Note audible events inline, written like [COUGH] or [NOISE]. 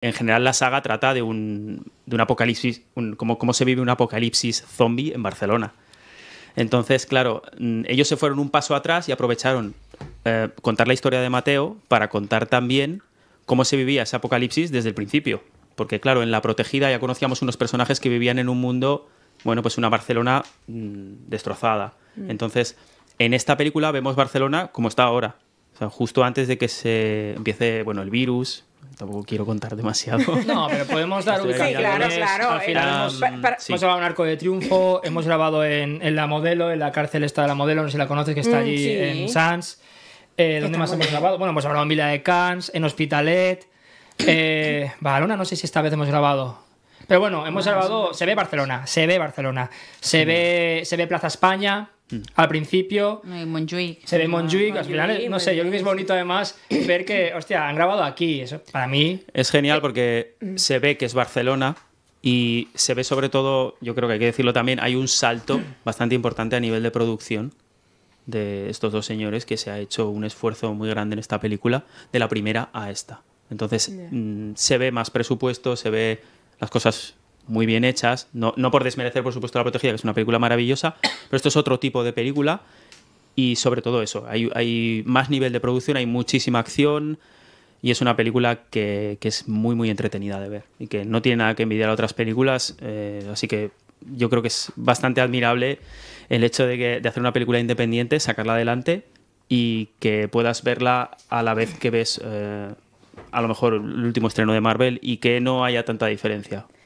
en general la saga trata de un, apocalipsis, cómo, se vive un apocalipsis zombie en Barcelona. Entonces, claro, mm, ellos se fueron un paso atrás y aprovecharon eh, contar la historia de Mateo para contar también cómo se vivía ese apocalipsis desde el principio. Porque, claro, en La Protegida ya conocíamos unos personajes que vivían en un mundo, bueno, pues una Barcelona mm, destrozada. Mm. Entonces, en esta película vemos Barcelona como está ahora, justo antes de que se empiece, bueno, el virus, tampoco quiero contar demasiado. [LAUGHS] No, pero podemos dar [LAUGHS] un Sí, claro, claro. Al eh, hemos, grabado un arco de triunfo, hemos grabado en, La Modelo, en la cárcel está de La Modelo, no sé si la conoces, que está mm, allí en Sans. Eh, ¿Dónde más hemos grabado? Bueno, hemos grabado en Villa de Cans, en Hospitalet, eh, [COUGHS] no sé si esta vez hemos grabado. Pero bueno, hemos grabado, se ve Barcelona, se ve Barcelona, se, ve, se ve Plaza España, al principio se ve Montjuic, al no sé, yo creo que es bonito además ver que, hostia, han grabado aquí, eso para mí... Es genial eh, porque se ve que es Barcelona y se ve sobre todo, yo creo que hay que decirlo también, hay un salto [CLEARS THROAT] bastante importante a nivel de producción de estos dos señores que se ha hecho un esfuerzo muy grande en esta película, de la primera a esta. Entonces mm, se ve más presupuesto, se ve las cosas muy bien hechas, no, no por desmerecer por supuesto La Protegida, que es una película maravillosa, pero esto es otro tipo de película y sobre todo eso, hay, hay más nivel de producción, hay muchísima acción y es una película que, es muy muy entretenida de ver y que no tiene nada que envidiar a otras películas, eh, así que yo creo que es bastante admirable el hecho de, que, de hacer una película independiente, sacarla adelante y que puedas verla a la vez que ves... Eh, a lo mejor el último estreno de Marvel y que no haya tanta diferencia.